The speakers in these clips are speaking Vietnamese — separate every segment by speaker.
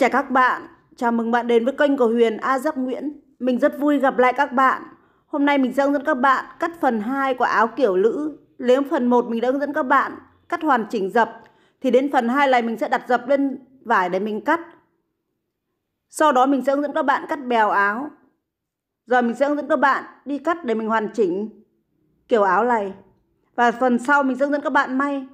Speaker 1: chào các bạn, chào mừng bạn đến với kênh của Huyền A Giác Nguyễn. Mình rất vui gặp lại các bạn. Hôm nay mình sẽ hướng dẫn các bạn cắt phần 2 của áo kiểu lữ. Nếu phần 1 mình đã hướng dẫn các bạn cắt hoàn chỉnh dập, thì đến phần 2 này mình sẽ đặt dập lên vải để mình cắt. Sau đó mình sẽ hướng dẫn các bạn cắt bèo áo. Giờ mình sẽ hướng dẫn các bạn đi cắt để mình hoàn chỉnh kiểu áo này. Và phần sau mình sẽ hướng dẫn các bạn may.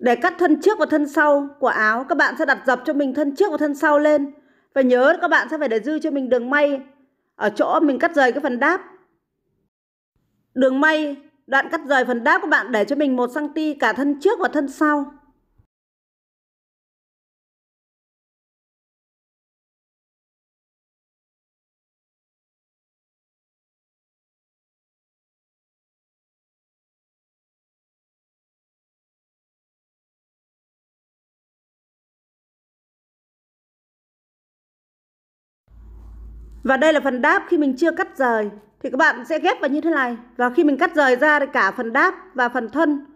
Speaker 1: Để cắt thân trước và thân sau của áo, các bạn sẽ đặt dập cho mình thân trước và thân sau lên. Và nhớ các bạn sẽ phải để dư cho mình đường may ở chỗ mình cắt rời cái phần đáp. Đường may, đoạn cắt rời phần đáp các bạn để cho mình 1 cm cả thân trước và thân sau. Và đây là phần đáp khi mình chưa cắt rời thì các bạn sẽ ghép vào như thế này. Và khi mình cắt rời ra thì cả phần đáp và phần thân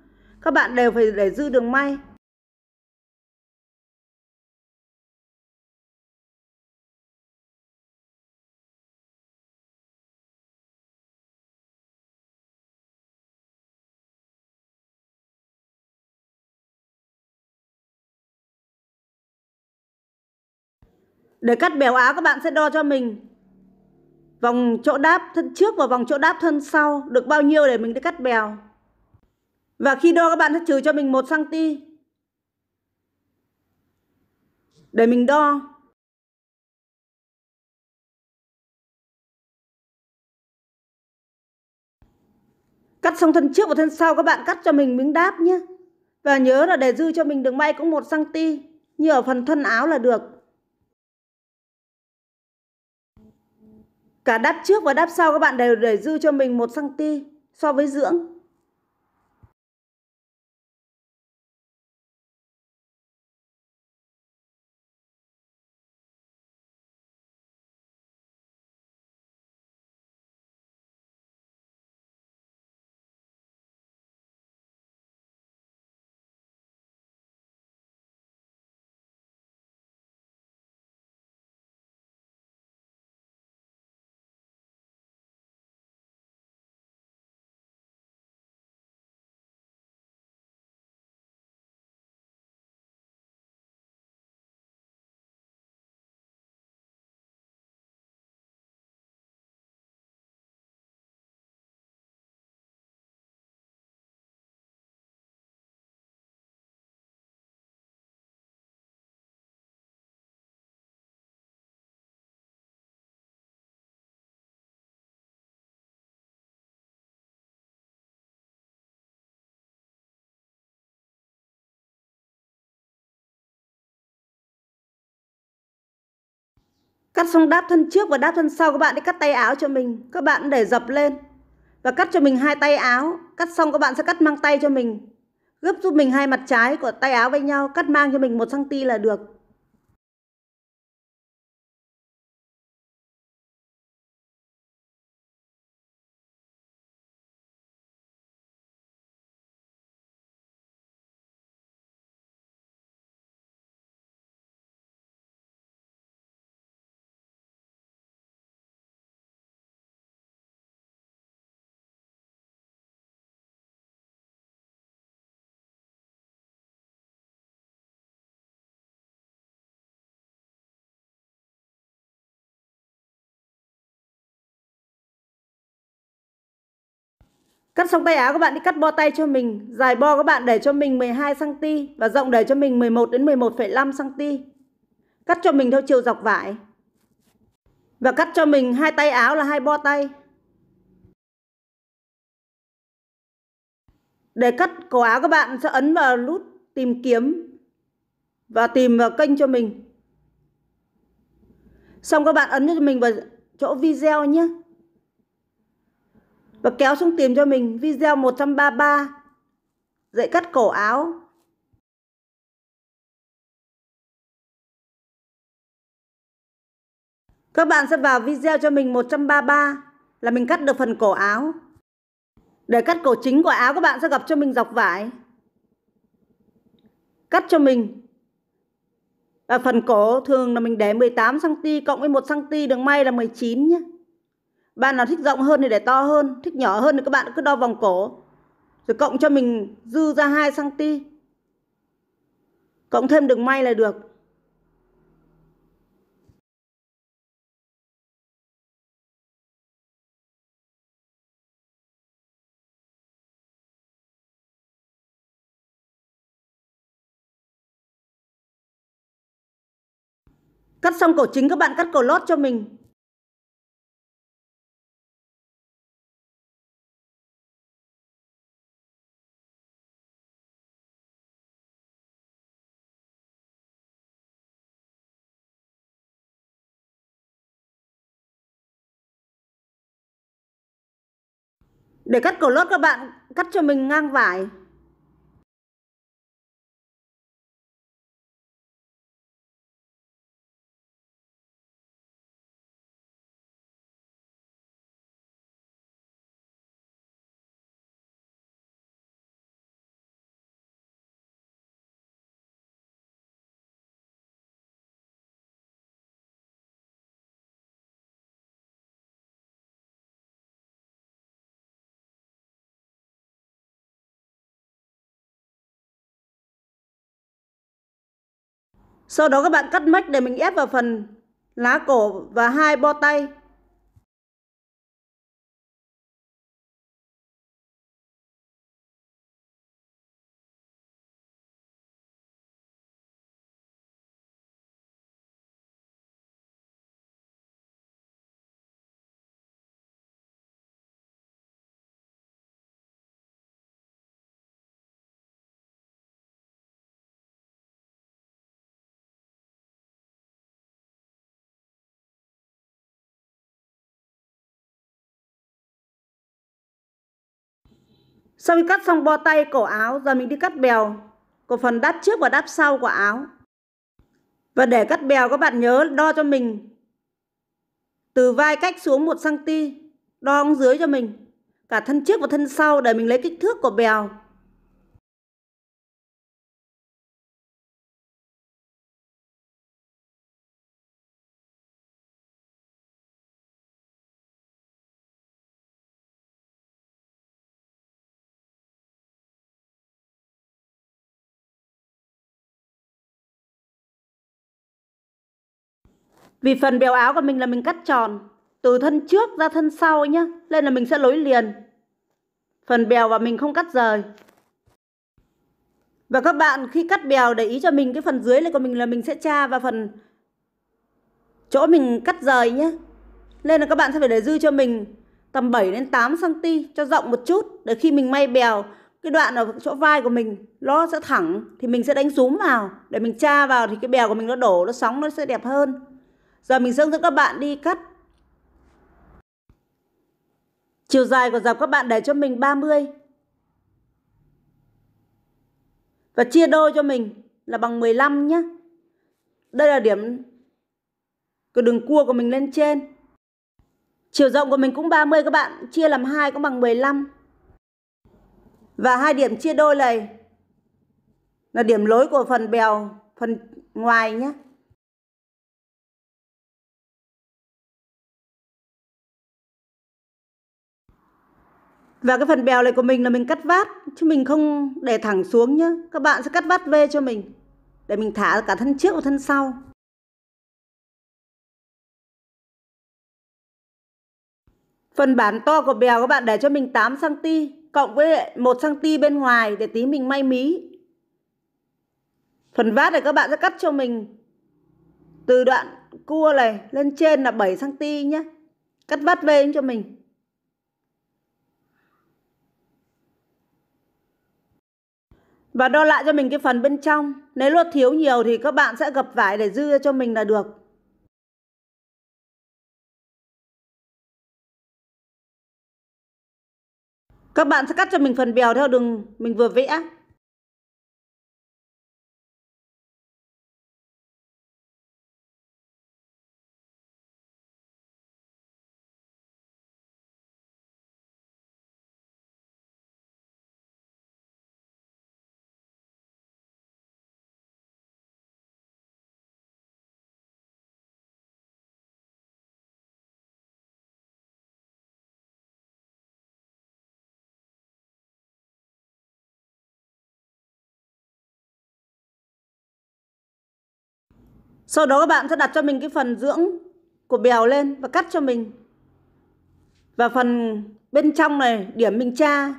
Speaker 1: các bạn đều phải để dư đường may. Để cắt bèo áo các bạn sẽ đo cho mình vòng chỗ đáp thân trước và vòng chỗ đáp thân sau được bao nhiêu để mình đi cắt bèo. Và khi đo các bạn sẽ trừ cho mình 1 cm. Để mình đo. Cắt xong thân trước và thân sau các bạn cắt cho mình miếng đáp nhé. Và nhớ là để dư cho mình đường may cũng 1 cm như ở phần thân áo là được. Cả đắp trước và đắp sau các bạn đều để dư cho mình 1 cm so với
Speaker 2: dưỡng. Cắt xong đáp thân
Speaker 1: trước và đáp thân sau các bạn đi cắt tay áo cho mình. Các bạn để dập lên và cắt cho mình hai tay áo. Cắt xong các bạn sẽ cắt mang tay cho mình. Gấp giúp mình hai mặt trái của tay áo với nhau, cắt mang cho mình 1 cm là được. Cắt xong tay áo các bạn đi cắt bo tay cho mình, dài bo các bạn để cho mình 12 cm và rộng để cho mình 11 đến 11,5 cm. Cắt cho mình theo chiều dọc vải. Và cắt cho mình hai tay áo là hai bo tay. Để cắt cổ áo các bạn sẽ ấn vào nút tìm kiếm và tìm vào kênh cho mình. Xong các bạn ấn cho mình vào chỗ video nhé và kéo xuống tìm cho mình video 133 dạy cắt cổ áo Các bạn sẽ vào video cho mình 133 là mình cắt được phần cổ áo. Để cắt cổ chính của áo các bạn sẽ gặp cho mình dọc vải. Cắt cho mình. Và phần cổ thường là mình để 18 cm cộng với 1 cm đường may là 19 nhé bạn nào thích rộng hơn thì để to hơn thích nhỏ hơn thì các bạn cứ đo vòng cổ rồi cộng cho mình dư ra 2 cm cộng thêm đường may là được
Speaker 2: Cắt xong cổ chính các bạn cắt cổ lót cho mình để cắt cổ lốt các bạn cắt cho mình ngang vải Sau đó các bạn cắt mếch để mình ép vào phần lá cổ và hai bo tay.
Speaker 1: sau khi cắt xong bo tay cổ áo giờ mình đi cắt bèo của phần đắp trước và đắp sau của áo và để cắt bèo các bạn nhớ đo cho mình từ vai cách xuống 1 cm đo xuống dưới cho mình cả thân trước và thân sau để mình lấy kích thước của bèo Vì phần béo áo của mình là mình cắt tròn từ thân trước ra thân sau nhá. Nên là mình sẽ lối liền. Phần bèo và mình không cắt rời. Và các bạn khi cắt bèo để ý cho mình cái phần dưới này của mình là mình sẽ tra vào phần chỗ mình cắt rời nhá, Nên là các bạn sẽ phải để dư cho mình tầm 7 đến 8 cm cho rộng một chút để khi mình may bèo cái đoạn ở chỗ vai của mình nó sẽ thẳng thì mình sẽ đánh rúm vào để mình tra vào thì cái bèo của mình nó đổ nó sóng nó sẽ đẹp hơn. Giờ mình sẽ hướng dẫn các bạn đi cắt. Chiều dài của dọc các bạn để cho mình 30. Và chia đôi cho mình là bằng 15 nhé. Đây là điểm của đường cua của mình lên trên. Chiều rộng của mình cũng 30 các bạn, chia làm hai cũng bằng 15. Và hai điểm chia đôi này là điểm lối của phần bèo
Speaker 2: phần ngoài nhé.
Speaker 1: Và cái phần bèo này của mình là mình cắt vát Chứ mình không để thẳng xuống nhé Các bạn sẽ cắt vát về cho mình Để mình thả cả thân trước và thân sau Phần bản to của bèo các bạn để cho mình 8cm Cộng với 1cm bên ngoài để tí mình may mí Phần vát này các bạn sẽ cắt cho mình Từ đoạn cua này lên trên là 7cm nhé Cắt vát về cho mình và đo lại cho mình cái phần bên trong nếu nó thiếu nhiều thì các bạn sẽ gập vải để dư cho mình là được
Speaker 2: các bạn sẽ cắt cho mình phần bèo theo đường mình vừa vẽ
Speaker 1: Sau đó các bạn sẽ đặt cho mình cái phần dưỡng của bèo lên và cắt cho mình. Và phần bên trong này điểm mình tra.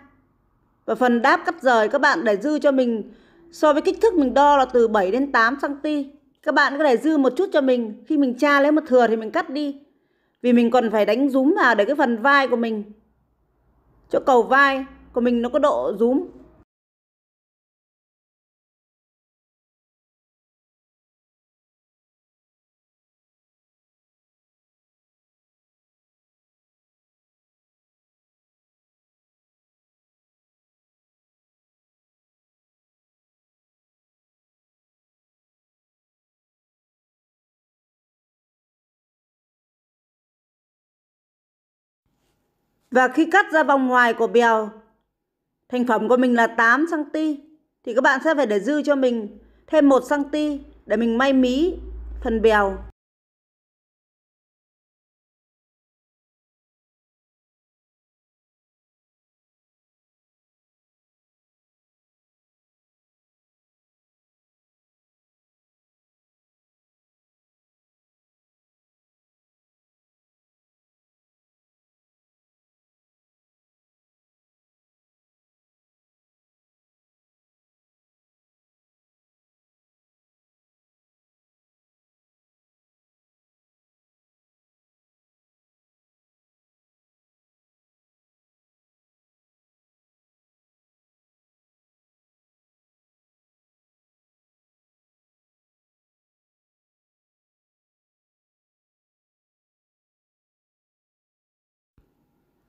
Speaker 1: Và phần đáp cắt rời các bạn để dư cho mình so với kích thước mình đo là từ 7 đến 8 cm. Các bạn có thể dư một chút cho mình, khi mình tra lấy một thừa thì mình cắt đi. Vì mình còn phải đánh rúm vào để cái phần vai của mình chỗ cầu vai của
Speaker 2: mình nó có độ rúm
Speaker 1: Và khi cắt ra vòng ngoài của bèo, thành phẩm của mình là 8 cm thì các bạn sẽ phải để dư cho mình thêm 1 cm để mình may mí phần bèo.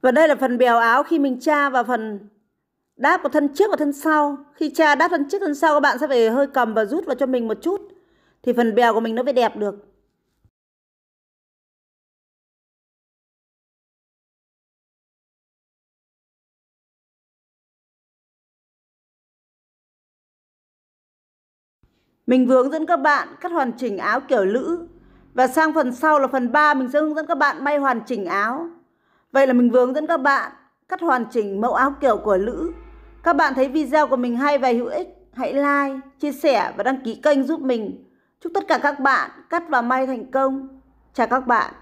Speaker 1: Và đây là phần bèo áo khi mình tra vào phần đáp của thân trước và thân sau. Khi tra đáp thân trước thân sau các bạn sẽ phải hơi cầm và rút vào cho mình một chút. Thì phần bèo của mình nó mới đẹp được. Mình vừa hướng dẫn các bạn cắt hoàn chỉnh áo kiểu lữ. Và sang phần sau là phần 3 mình sẽ hướng dẫn các bạn may hoàn chỉnh áo. Vậy là mình vừa hướng dẫn các bạn cắt hoàn chỉnh mẫu áo kiểu của Lữ. Các bạn thấy video của mình hay và hữu ích, hãy like, chia sẻ và đăng ký kênh giúp mình. Chúc tất cả các bạn cắt và may thành công. Chào các bạn.